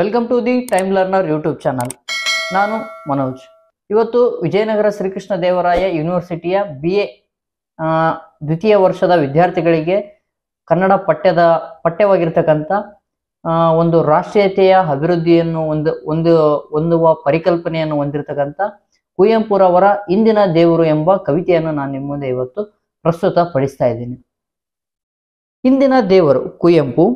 welcome to the time learner YouTube channel ನಾನು ಮನೋಜ್ ಇವತ್ತು ವಿಜಯನಗರ ಶ್ರೀಕೃಷ್ಣ ದೇವರಾಯ ಯೂನಿವರ್ಸಿಟಿಯ ಬಿ ಎ ದ್ವಿತೀಯ ವರ್ಷದ ವಿದ್ಯಾರ್ಥಿಗಳಿಗೆ ಕನ್ನಡ ಪಠ್ಯದ ಪಠ್ಯವಾಗಿರ್ತಕ್ಕಂಥ ಒಂದು ರಾಷ್ಟ್ರೀಯತೆಯ ಅಭಿವೃದ್ಧಿಯನ್ನು ಒಂದು ಒಂದು ಹೊಂದುವ ಪರಿಕಲ್ಪನೆಯನ್ನು ಹೊಂದಿರತಕ್ಕಂಥ ಕುವೆಂಪುರವರ ಇಂದಿನ ದೇವರು ಎಂಬ ಕವಿತೆಯನ್ನು ನಾನು ನಿಮ್ಮ ಮುಂದೆ ಇವತ್ತು ಪ್ರಸ್ತುತ ಪಡಿಸ್ತಾ ಇದ್ದೀನಿ ಇಂದಿನ ದೇವರು ಕುವೆಂಪು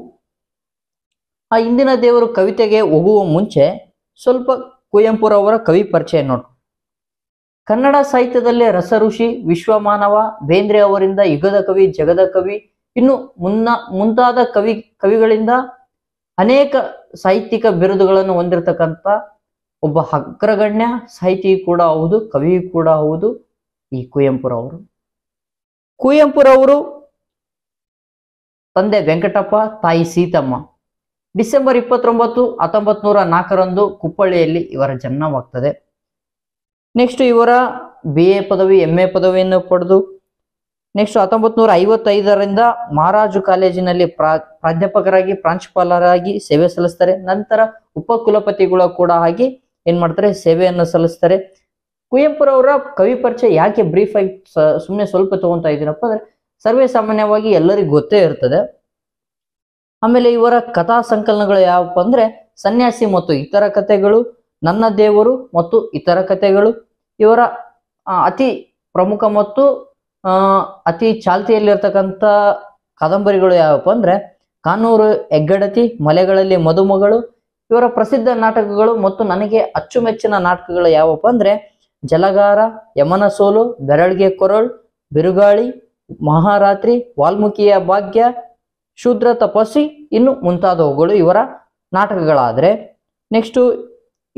ಆ ಇಂದಿನ ದೇವರು ಕವಿತೆಗೆ ಹೋಗುವ ಮುಂಚೆ ಸ್ವಲ್ಪ ಕುವೆಂಪುರವರ ಕವಿ ಪರಿಚಯ ನೋಡಿ ಕನ್ನಡ ಸಾಹಿತ್ಯದಲ್ಲಿ ರಸಋಷಿ ವಿಶ್ವಮಾನವ ಬೇಂದ್ರೆ ಅವರಿಂದ ಯುಗದ ಕವಿ ಜಗದ ಕವಿ ಇನ್ನು ಮುನ್ನ ಮುಂತಾದ ಕವಿ ಕವಿಗಳಿಂದ ಅನೇಕ ಸಾಹಿತ್ಯಿಕ ಬಿರುದುಗಳನ್ನು ಹೊಂದಿರತಕ್ಕಂಥ ಒಬ್ಬ ಅಗ್ರಗಣ್ಯ ಸಾಹಿತಿ ಕೂಡ ಹೌದು ಕವಿ ಕೂಡ ಹೌದು ಈ ಕುವೆಂಪುರವರು ಕುವೆಂಪುರವರು ತಂದೆ ವೆಂಕಟಪ್ಪ ತಾಯಿ ಸೀತಮ್ಮ ಡಿಸೆಂಬರ್ ಇಪ್ಪತ್ತೊಂಬತ್ತು ಹತ್ತೊಂಬತ್ ನೂರ ನಾಲ್ಕರಂದು ಕುಪ್ಪಳ್ಳಿಯಲ್ಲಿ ಇವರ ಜನ್ಮವಾಗ್ತದೆ ನೆಕ್ಸ್ಟ್ ಇವರ ಬಿ ಎ ಪದವಿ ಎಂ ಎ ಪದವಿಯನ್ನು ಪಡೆದು ನೆಕ್ಸ್ಟ್ ಹತ್ತೊಂಬತ್ ನೂರ ಐವತ್ತೈದರಿಂದ ಮಹಾರಾಜು ಕಾಲೇಜಿನಲ್ಲಿ ಪ್ರಾ ಪ್ರಾಧ್ಯಾಪಕರಾಗಿ ಪ್ರಾಂಶುಪಾಲರಾಗಿ ಸೇವೆ ಸಲ್ಲಿಸ್ತಾರೆ ನಂತರ ಉಪಕುಲಪತಿಗಳು ಕೂಡ ಆಗಿ ಏನ್ ಮಾಡ್ತಾರೆ ಸೇವೆಯನ್ನು ಸಲ್ಲಿಸ್ತಾರೆ ಕುವೆಂಪುರವರ ಕವಿ ಪರಿಚಯ ಯಾಕೆ ಬ್ರೀಫ್ ಆಗಿ ಸುಮ್ಮನೆ ಸ್ವಲ್ಪ ತಗೊಂತ ಇದ್ದೀನಪ್ಪ ಅಂದ್ರೆ ಸರ್ವೇ ಸಾಮಾನ್ಯವಾಗಿ ಎಲ್ಲರಿಗೂ ಗೊತ್ತೇ ಇರ್ತದೆ ಆಮೇಲೆ ಇವರ ಕಥಾ ಸಂಕಲನಗಳು ಯಾವಪ್ಪ ಅಂದ್ರೆ ಸನ್ಯಾಸಿ ಮತ್ತು ಇತರ ಕಥೆಗಳು ನನ್ನ ದೇವರು ಮತ್ತು ಇತರ ಕಥೆಗಳು ಇವರ ಅತಿ ಪ್ರಮುಖ ಮತ್ತು ಅತಿ ಚಾಲ್ತಿಯಲ್ಲಿರ್ತಕ್ಕಂಥ ಕಾದಂಬರಿಗಳು ಯಾವಪ್ಪ ಅಂದ್ರೆ ಕಾನೂರು ಹೆಗ್ಗಡತಿ ಮಲೆಗಳಲ್ಲಿ ಮದುಮಗಳು ಇವರ ಪ್ರಸಿದ್ಧ ನಾಟಕಗಳು ಮತ್ತು ನನಗೆ ಅಚ್ಚುಮೆಚ್ಚಿನ ನಾಟಕಗಳು ಯಾವಪ್ಪ ಅಂದ್ರೆ ಜಲಗಾರ ಯಮನ ಸೋಲು ಬೆರಳಿಗೆ ಕೊರಳ್ ಬಿರುಗಾಳಿ ಮಹಾರಾತ್ರಿ ವಾಲ್ಮೀಕಿಯ ಭಾಗ್ಯ ಶೂದ್ರ ತಪಸ್ಸಿ ಇನ್ನು ಮುಂತಾದವುಗಳು ಇವರ ನಾಟಕಗಳಾದರೆ ನೆಕ್ಸ್ಟು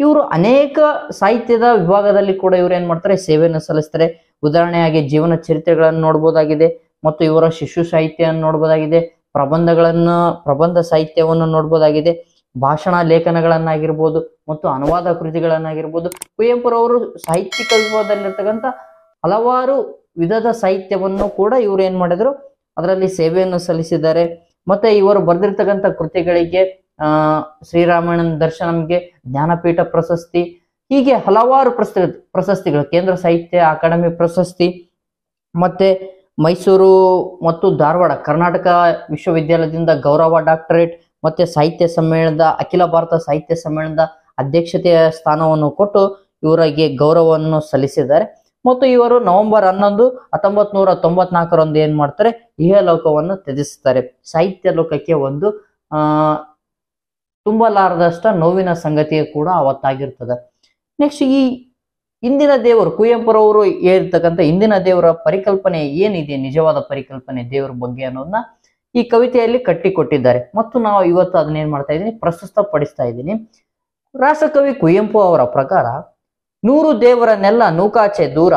ಇವರು ಅನೇಕ ಸಾಹಿತ್ಯದ ವಿಭಾಗದಲ್ಲಿ ಕೂಡ ಇವರು ಏನು ಮಾಡ್ತಾರೆ ಸೇವೆಯನ್ನು ಸಲ್ಲಿಸ್ತಾರೆ ಉದಾಹರಣೆಯಾಗಿ ಜೀವನ ಚರಿತ್ರೆಗಳನ್ನು ನೋಡ್ಬೋದಾಗಿದೆ ಮತ್ತು ಇವರ ಶಿಶು ಸಾಹಿತ್ಯವನ್ನು ನೋಡ್ಬೋದಾಗಿದೆ ಪ್ರಬಂಧಗಳನ್ನು ಪ್ರಬಂಧ ಸಾಹಿತ್ಯವನ್ನು ನೋಡ್ಬೋದಾಗಿದೆ ಭಾಷಣ ಲೇಖನಗಳನ್ನಾಗಿರ್ಬೋದು ಮತ್ತು ಅನುವಾದ ಕೃತಿಗಳನ್ನಾಗಿರ್ಬೋದು ಕುವೆಂಪುರವರು ಸಾಹಿತ್ಯಿಕ ವಿಭಾಗದಲ್ಲಿರ್ತಕ್ಕಂಥ ಹಲವಾರು ವಿಧದ ಸಾಹಿತ್ಯವನ್ನು ಕೂಡ ಇವರು ಏನು ಮಾಡಿದರು ಅದರಲ್ಲಿ ಸೇವೆಯನ್ನು ಸಲ್ಲಿಸಿದ್ದಾರೆ ಮತ್ತೆ ಇವರು ಬರೆದಿರ್ತಕ್ಕಂಥ ಕೃತಿಗಳಿಗೆ ಆ ಶ್ರೀರಾಮಾಯಣನ ದರ್ಶನಂಗೆ ಜ್ಞಾನಪೀಠ ಪ್ರಶಸ್ತಿ ಹೀಗೆ ಹಲವಾರು ಪ್ರಸ್ತಿ ಪ್ರಶಸ್ತಿಗಳು ಕೇಂದ್ರ ಸಾಹಿತ್ಯ ಅಕಾಡೆಮಿ ಪ್ರಶಸ್ತಿ ಮತ್ತೆ ಮೈಸೂರು ಮತ್ತು ಧಾರವಾಡ ಕರ್ನಾಟಕ ವಿಶ್ವವಿದ್ಯಾಲಯದಿಂದ ಗೌರವ ಡಾಕ್ಟರೇಟ್ ಮತ್ತೆ ಸಾಹಿತ್ಯ ಸಮ್ಮೇಳನದ ಅಖಿಲ ಭಾರತ ಸಾಹಿತ್ಯ ಸಮ್ಮೇಳನದ ಅಧ್ಯಕ್ಷತೆಯ ಸ್ಥಾನವನ್ನು ಕೊಟ್ಟು ಇವರಿಗೆ ಗೌರವವನ್ನು ಸಲ್ಲಿಸಿದ್ದಾರೆ ಮತ್ತು ಇವರು ನವೆಂಬರ್ ಹನ್ನೊಂದು ಹತ್ತೊಂಬತ್ ನೂರ ತೊಂಬತ್ನಾಲ್ಕರಂದು ಏನ್ ಮಾಡ್ತಾರೆ ಇಹಲೋಕವನ್ನು ತ್ಯಜಿಸ್ತಾರೆ ಸಾಹಿತ್ಯ ಲೋಕಕ್ಕೆ ಒಂದು ಆ ತುಂಬಲಾರದಷ್ಟ ನೋವಿನ ಸಂಗತಿ ಕೂಡ ಅವತ್ತಾಗಿರ್ತದೆ ನೆಕ್ಸ್ಟ್ ಈ ಇಂದಿನ ದೇವರು ಕುವೆಂಪುರವರು ಏರ್ತಕ್ಕಂಥ ಇಂದಿನ ದೇವರ ಪರಿಕಲ್ಪನೆ ಏನಿದೆ ನಿಜವಾದ ಪರಿಕಲ್ಪನೆ ದೇವರ ಬಗ್ಗೆ ಅನ್ನೋದನ್ನ ಈ ಕವಿತೆಯಲ್ಲಿ ಕಟ್ಟಿಕೊಟ್ಟಿದ್ದಾರೆ ಮತ್ತು ನಾವು ಇವತ್ತು ಏನ್ ಮಾಡ್ತಾ ಇದ್ದೀನಿ ಪ್ರಶಸ್ತ ಪಡಿಸ್ತಾ ಇದ್ದೀನಿ ರಾಷ್ಟ್ರಕವಿ ಕುವೆಂಪು ಅವರ ಪ್ರಕಾರ ನೂರು ದೇವರನ್ನೆಲ್ಲ ನೂಕಾಚೆ ದೂರ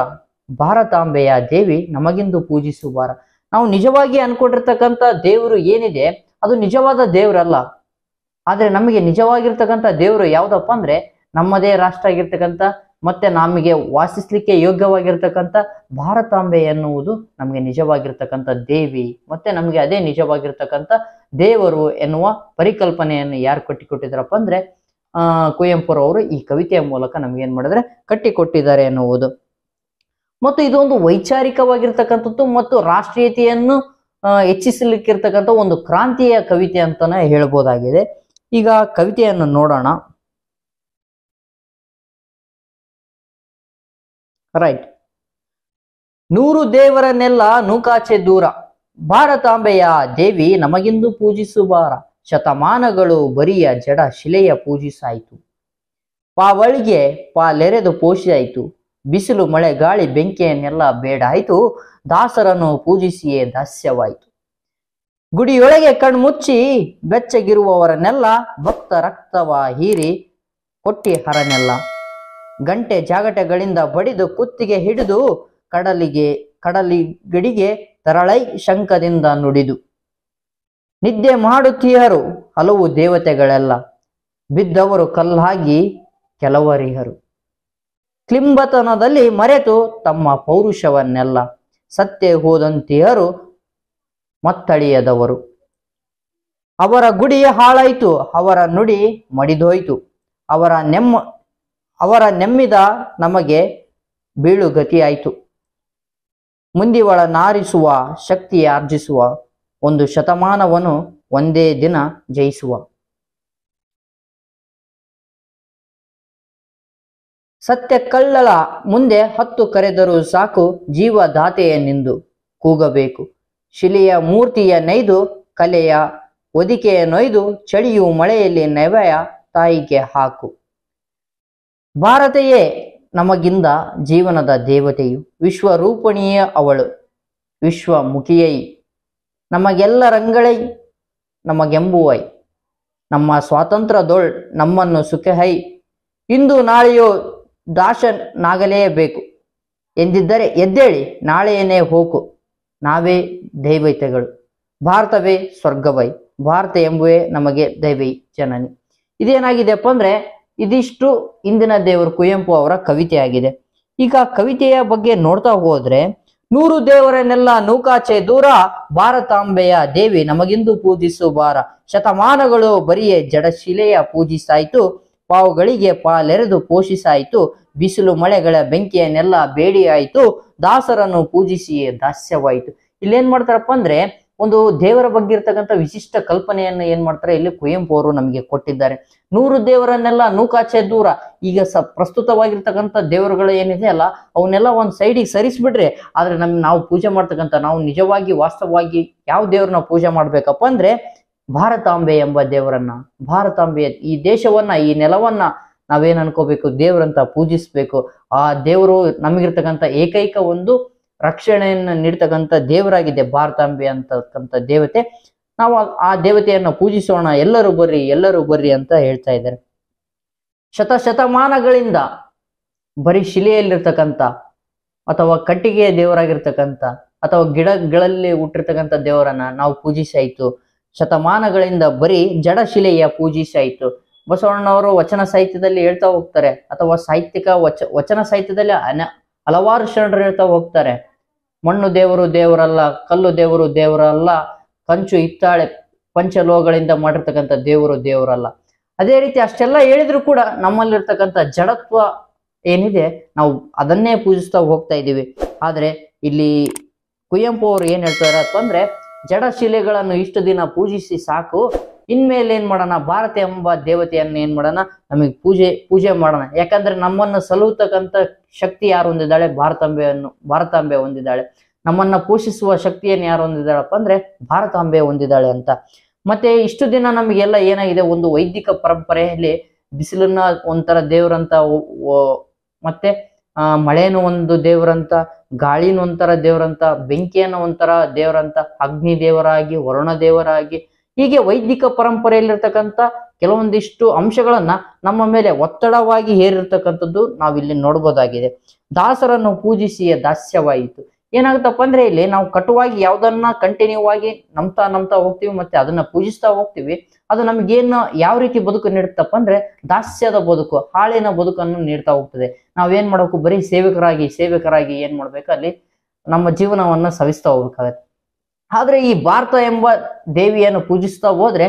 ಭಾರತಾಂಬೆಯ ದೇವಿ ನಮಗಿಂದು ಪೂಜಿಸು ಬಾರ ನಾವು ನಿಜವಾಗಿ ಅನ್ಕೊಂಡಿರ್ತಕ್ಕಂಥ ದೇವರು ಏನಿದೆ ಅದು ನಿಜವಾದ ದೇವರಲ್ಲ ಆದ್ರೆ ನಮಗೆ ನಿಜವಾಗಿರ್ತಕ್ಕಂಥ ದೇವರು ಯಾವ್ದಪ್ಪ ಅಂದ್ರೆ ನಮ್ಮದೇ ರಾಷ್ಟ್ರ ಆಗಿರ್ತಕ್ಕಂಥ ಮತ್ತೆ ನಮಗೆ ವಾಸಿಸ್ಲಿಕ್ಕೆ ಯೋಗ್ಯವಾಗಿರ್ತಕ್ಕಂಥ ಭಾರತಾಂಬೆ ಎನ್ನುವುದು ನಮಗೆ ನಿಜವಾಗಿರ್ತಕ್ಕಂಥ ದೇವಿ ಮತ್ತೆ ನಮಗೆ ಅದೇ ನಿಜವಾಗಿರ್ತಕ್ಕಂಥ ದೇವರು ಎನ್ನುವ ಪರಿಕಲ್ಪನೆಯನ್ನು ಯಾರು ಕೊಟ್ಟಿಕೊಟ್ಟಿದ್ರಪ್ಪ ಅಂದ್ರೆ ಕುವೆಂಪುರವರು ಈ ಕವಿತೆಯ ಮೂಲಕ ನಮಗೇನು ಮಾಡಿದ್ರೆ ಕಟ್ಟಿಕೊಟ್ಟಿದ್ದಾರೆ ಎನ್ನುವುದು ಮತ್ತು ಇದೊಂದು ವೈಚಾರಿಕವಾಗಿರ್ತಕ್ಕಂಥದ್ದು ಮತ್ತು ರಾಷ್ಟ್ರೀಯತೆಯನ್ನು ಹೆಚ್ಚಿಸಲಿಕ್ಕಿರ್ತಕ್ಕಂಥ ಒಂದು ಕ್ರಾಂತಿಯ ಕವಿತೆ ಅಂತಾನೆ ಹೇಳ್ಬೋದಾಗಿದೆ ಈಗ ಕವಿತೆಯನ್ನು ನೋಡೋಣ ರೈಟ್ ನೂರು ದೇವರನ್ನೆಲ್ಲ ನೂಕಾಚೆ ದೂರ ಭಾರತಾಂಬೆಯ ದೇವಿ ನಮಗಿಂದು ಬಾರ ಶತಮಾನಗಳು ಬರಿಯ ಜಡ ಶಿಲೆಯ ಪೂಜಿಸಾಯಿತು ಪಾವಳಿಗೆ ಪಾಲೆರೆದು ಪೋಷಿಯಾಯಿತು ಬಿಸಿಲು ಮಳೆ ಗಾಳಿ ಬೆಂಕಿಯನ್ನೆಲ್ಲ ಬೇಡಾಯಿತು ದಾಸರನ್ನು ಪೂಜಿಸಿಯೇ ದಾಸ್ಯವಾಯಿತು ಗುಡಿಯೊಳಗೆ ಕಣ್ಮುಚ್ಚಿ ಬೆಚ್ಚಗಿರುವವರನ್ನೆಲ್ಲ ಭಕ್ತ ರಕ್ತವ ಹೀರಿ ಕೊಟ್ಟಿ ಹರನೆಲ್ಲ ಗಂಟೆ ಜಾಗಟಗಳಿಂದ ಬಡಿದು ಕುತ್ತಿಗೆ ಹಿಡಿದು ಕಡಲಿಗೆ ಕಡಲಿಗಡಿಗೆ ತರಳೈ ಶಂಕದಿಂದ ನುಡಿದು ನಿದ್ದೆ ಮಾಡುತ್ತೀಯರು ಹಲವು ದೇವತೆಗಳೆಲ್ಲ ಬಿದ್ದವರು ಕಲ್ಲಾಗಿ ಕೆಲವರಿಹರು ಕ್ಲಿಂಬತನದಲ್ಲಿ ಮರೆತು ತಮ್ಮ ಪೌರುಷವನ್ನೆಲ್ಲ ಸತ್ತೆ ಹೋದಂತಿಯರು ಮತ್ತಳಿಯದವರು ಅವರ ಗುಡಿ ಹಾಳಾಯಿತು ಅವರ ನುಡಿ ಮಡಿದೋಯ್ತು ಅವರ ನೆಮ್ಮ ಅವರ ನೆಮ್ಮಿದ ನಮಗೆ ಬೀಳುಗತಿಯಾಯಿತು ಮುಂದಿವಳ ನಾರಿಸುವ ಶಕ್ತಿ ಆರ್ಜಿಸುವ ಒಂದು ಶತಮಾನವನ್ನು ಒಂದೇ ದಿನ ಜಯಿಸುವ ಸತ್ಯ ಕಳ್ಳಳ ಮುಂದೆ ಹತ್ತು ಕರೆದರೂ ಸಾಕು ಜೀವದಾತೆಯ ನಿಂದು ಕೂಗಬೇಕು ಶಿಲೆಯ ಮೂರ್ತಿಯ ನೈದು ಕಲೆಯ ಒದಿಕೆಯ ನೊಯ್ದು ಚಳಿಯು ಮಳೆಯಲ್ಲಿ ನೆವೆಯ ತಾಯಿಗೆ ಹಾಕು ಭಾರತೆಯೇ ನಮಗಿಂದ ಜೀವನದ ದೇವತೆಯು ವಿಶ್ವರೂಪಣೀಯ ಅವಳು ವಿಶ್ವಮುಖಿಯೈ ನಮಗೆಲ್ಲ ರಂಗಳೈ ನಮಗೆಂಬುವೈ ನಮ್ಮ ದೊಳ್ ನಮ್ಮನ್ನು ಸುಖಹೈ ಇಂದು ನಾಳೆಯೋ ದಾಶನಾಗಲೇಬೇಕು ಎಂದಿದ್ದರೆ ಎದ್ದೇಳಿ ನಾಳೆಯನ್ನೇ ಹೋಕು ನಾವೇ ದೈವೈತೆಗಳು ಭಾರತವೇ ಸ್ವರ್ಗವೈ ಭಾರತ ಎಂಬುವೇ ನಮಗೆ ದೈವೈ ಜನನಿ ಇದೇನಾಗಿದೆಪ್ಪ ಅಂದರೆ ಇದಿಷ್ಟು ಇಂದಿನ ದೇವರು ಕುವೆಂಪು ಅವರ ಕವಿತೆಯಾಗಿದೆ ಈಗ ಕವಿತೆಯ ಬಗ್ಗೆ ನೋಡ್ತಾ ಹೋದ್ರೆ ನೂರು ದೇವರನ್ನೆಲ್ಲ ನೂಕಾಚೆ ದೂರ ಭಾರತಾಂಬೆಯ ದೇವಿ ನಮಗಿಂದು ಪೂಜಿಸು ಬಾರ ಶತಮಾನಗಳು ಬರೀ ಜಡಶಿಲೆಯ ಪೂಜಿಸಾಯಿತು ಪಾವುಗಳಿಗೆ ಪಾಲೆರೆದು ಪೋಷಿಸಾಯಿತು ಬಿಸಿಲು ಮಳೆಗಳ ಬೆಂಕಿಯನ್ನೆಲ್ಲ ಬೇಡಿಯಾಯಿತು ದಾಸರನ್ನು ಪೂಜಿಸಿಯೇ ದಾಸ್ಯವಾಯಿತು ಇಲ್ಲೇನ್ ಮಾಡ್ತಾರಪ್ಪ ಅಂದ್ರೆ ಒಂದು ದೇವರ ಬಗ್ಗೆ ಇರ್ತಕ್ಕಂಥ ವಿಶಿಷ್ಟ ಕಲ್ಪನೆಯನ್ನು ಏನ್ ಮಾಡ್ತಾರೆ ಇಲ್ಲಿ ಕುವೆಂಪು ಅವರು ನಮಗೆ ಕೊಟ್ಟಿದ್ದಾರೆ ನೂರು ದೇವರನ್ನೆಲ್ಲ ನೂಕಾಚೆ ದೂರ ಈಗ ಸ ಪ್ರಸ್ತುತವಾಗಿರ್ತಕ್ಕಂಥ ದೇವರುಗಳು ಏನಿದೆ ಅಲ್ಲ ಅವನ್ನೆಲ್ಲ ಒಂದು ಸೈಡಿಗೆ ಸರಿಸ್ಬಿಡ್ರಿ ಆದ್ರೆ ನಮ್ ನಾವು ಪೂಜೆ ಮಾಡ್ತಕ್ಕಂಥ ನಾವು ನಿಜವಾಗಿ ವಾಸ್ತವವಾಗಿ ಯಾವ ದೇವ್ರನ್ನ ಪೂಜೆ ಮಾಡ್ಬೇಕಪ್ಪ ಅಂದ್ರೆ ಭಾರತಾಂಬೆ ಎಂಬ ದೇವರನ್ನ ಭಾರತಾಂಬೆ ಈ ದೇಶವನ್ನ ಈ ನೆಲವನ್ನ ನಾವೇನ್ ಅನ್ಕೋಬೇಕು ದೇವರಂತ ಪೂಜಿಸ್ಬೇಕು ಆ ದೇವರು ನಮಗಿರ್ತಕ್ಕಂಥ ಏಕೈಕ ಒಂದು ರಕ್ಷಣೆಯನ್ನು ನೀಡ್ತಕ್ಕಂಥ ದೇವರಾಗಿದೆ ಭಾರತಾಂಬೆ ಅಂತಕ್ಕಂಥ ದೇವತೆ ನಾವು ಆ ದೇವತೆಯನ್ನು ಪೂಜಿಸೋಣ ಎಲ್ಲರೂ ಬರ್ರಿ ಎಲ್ಲರೂ ಬರ್ರಿ ಅಂತ ಹೇಳ್ತಾ ಇದ್ದಾರೆ ಶತ ಶತಮಾನಗಳಿಂದ ಬರೀ ಶಿಲೆಯಲ್ಲಿರ್ತಕ್ಕಂಥ ಅಥವಾ ಕಟ್ಟಿಗೆಯ ದೇವರಾಗಿರ್ತಕ್ಕಂಥ ಅಥವಾ ಗಿಡಗಳಲ್ಲಿ ಹುಟ್ಟಿರ್ತಕ್ಕಂಥ ದೇವರನ್ನ ನಾವು ಪೂಜಿಸಾಯಿತು ಶತಮಾನಗಳಿಂದ ಬರೀ ಜಡ ಶಿಲೆಯ ಪೂಜಿಸಾಯಿತು ಬಸವಣ್ಣವರು ವಚನ ಸಾಹಿತ್ಯದಲ್ಲಿ ಹೇಳ್ತಾ ಹೋಗ್ತಾರೆ ಅಥವಾ ಸಾಹಿತ್ಯಿಕ ವಚ ವಚನ ಸಾಹಿತ್ಯದಲ್ಲಿ ಅನ ಹಲವಾರು ಶರಣರು ಹೇಳ್ತಾ ಹೋಗ್ತಾರೆ ಮಣ್ಣು ದೇವರು ದೇವರಲ್ಲ ಕಲ್ಲು ದೇವರು ದೇವರಲ್ಲ ಕಂಚು ಹಿತ್ತಾಳೆ ಪಂಚಲೋಹಗಳಿಂದ ಮಾಡಿರ್ತಕ್ಕಂಥ ದೇವರು ದೇವರಲ್ಲ ಅದೇ ರೀತಿ ಅಷ್ಟೆಲ್ಲ ಹೇಳಿದ್ರು ಕೂಡ ನಮ್ಮಲ್ಲಿರ್ತಕ್ಕಂಥ ಜಡತ್ವ ಏನಿದೆ ನಾವು ಅದನ್ನೇ ಪೂಜಿಸ್ತಾ ಹೋಗ್ತಾ ಇದ್ದೀವಿ ಆದರೆ ಇಲ್ಲಿ ಕುವೆಂಪು ಅವರು ಏನು ಹೇಳ್ತಾರೆ ಜಡ ಜಡಶಿಲೆಗಳನ್ನು ಇಷ್ಟು ದಿನ ಪೂಜಿಸಿ ಸಾಕು ಇನ್ಮೇಲೆ ಏನ್ ಮಾಡೋಣ ಭಾರತ ಎಂಬ ದೇವತೆಯನ್ನ ಏನ್ ಮಾಡೋಣ ನಮಗೆ ಪೂಜೆ ಪೂಜೆ ಮಾಡೋಣ ಯಾಕಂದ್ರೆ ನಮ್ಮನ್ನು ಸಲುತಕ್ಕಂಥ ಶಕ್ತಿ ಯಾರು ಹೊಂದಿದ್ದಾಳೆ ಭಾರತಾಂಬೆಯನ್ನು ಭಾರತಾಂಬೆ ಹೊಂದಿದ್ದಾಳೆ ನಮ್ಮನ್ನ ಪೋಷಿಸುವ ಶಕ್ತಿಯನ್ನು ಯಾರು ಹೊಂದಿದ್ದಾಳಪ್ಪ ಅಂದ್ರೆ ಭಾರತಾಂಬೆ ಹೊಂದಿದ್ದಾಳೆ ಅಂತ ಮತ್ತೆ ಇಷ್ಟು ದಿನ ನಮಗೆಲ್ಲ ಏನಾಗಿದೆ ಒಂದು ವೈದಿಕ ಪರಂಪರೆಯಲ್ಲಿ ಬಿಸಿಲನ್ನ ಒಂಥರ ದೇವ್ರಂತ ಮತ್ತೆ ಆ ಮಳೆನೂ ಒಂದು ದೇವ್ರಂತ ಗಾಳಿನ ಒಂಥರ ದೇವ್ರಂತ ಬೆಂಕಿಯನ್ನು ಒಂಥರ ದೇವರಂತ ಅಗ್ನಿ ದೇವರಾಗಿ ವರುಣ ದೇವರಾಗಿ ಹೀಗೆ ವೈದಿಕ ಪರಂಪರೆಯಲ್ಲಿರ್ತಕ್ಕಂಥ ಕೆಲವೊಂದಿಷ್ಟು ಅಂಶಗಳನ್ನ ನಮ್ಮ ಮೇಲೆ ಒತ್ತಡವಾಗಿ ಹೇರಿರ್ತಕ್ಕಂಥದ್ದು ನಾವಿಲ್ಲಿ ನೋಡ್ಬೋದಾಗಿದೆ ದಾಸರನ್ನು ಪೂಜಿಸಿಯೇ ದಾಸ್ಯವಾಯಿತು ಏನಾಗುತ್ತಪ್ಪ ಅಂದ್ರೆ ಇಲ್ಲಿ ನಾವು ಕಟುವಾಗಿ ಯಾವ್ದನ್ನ ಕಂಟಿನ್ಯೂ ಆಗಿ ನಂಬ್ತಾ ನಂಬ್ತಾ ಹೋಗ್ತೀವಿ ಮತ್ತೆ ಅದನ್ನ ಪೂಜಿಸ್ತಾ ಹೋಗ್ತೀವಿ ಅದು ಏನ ಯಾವ ರೀತಿ ಬದುಕು ನೀಡುತ್ತಪ್ಪ ಅಂದ್ರೆ ದಾಸ್ಯದ ಬದುಕು ಹಾಳಿನ ಬದುಕನ್ನು ನೀಡ್ತಾ ಹೋಗ್ತದೆ ನಾವೇನ್ ಮಾಡಬೇಕು ಬರೀ ಸೇವಕರಾಗಿ ಸೇವಕರಾಗಿ ಏನ್ ಮಾಡ್ಬೇಕು ಅಲ್ಲಿ ನಮ್ಮ ಜೀವನವನ್ನ ಸವಿಸ್ತಾ ಹೋಗ್ಬೇಕಾಗತ್ತೆ ಆದ್ರೆ ಈ ಭಾರತ ಎಂಬ ದೇವಿಯನ್ನು ಪೂಜಿಸ್ತಾ ಹೋದ್ರೆ